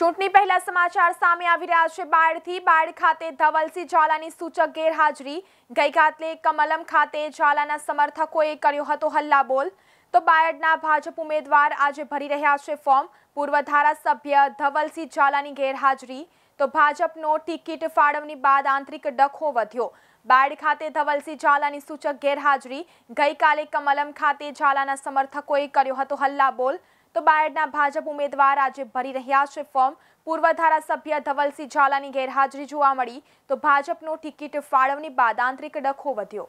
ચૂટની પેલા સમાચાર સામે આવી રહ્યા છે બાયડથી બાયડ ખાતે ધવલસી ઝાલાની સુચક ગેરહાજરી ગઈકાલે કમલમ ખાતે ઝાલાના સમર્થકોએ કર્યો હતો हल्ला બોલ તો બાયડના ભાજપ ઉમેદવાર આજે ભરી રહ્યા છે ફોર્મ પૂર્વધારા સભ્ય ધવલસી ઝાલાની ગેરહાજરી તો ભાજપનો ટિકિટ ફાળવની બાદ આંતરિક ડખો વથ્યો બાયડ ખાતે ધવલસી ઝાલાની સુચક ગેરહાજરી ગઈકાલે કમલમ ખાતે ઝાલાના સમર્થકોએ કર્યો હતો हल्ला બોલ તો બાયડના ભાજપ ઉમેદવાર આજે ભરી રહ્યા છે ફોર્મ પૂર્વ ધારાસભ્ય ધવલસિંહ ઝાલાની ગેરહાજરી જોવા મળી તો ભાજપનો ટિકિટ ફાળવણી બાદ આંતરિક ડખો વધ્યો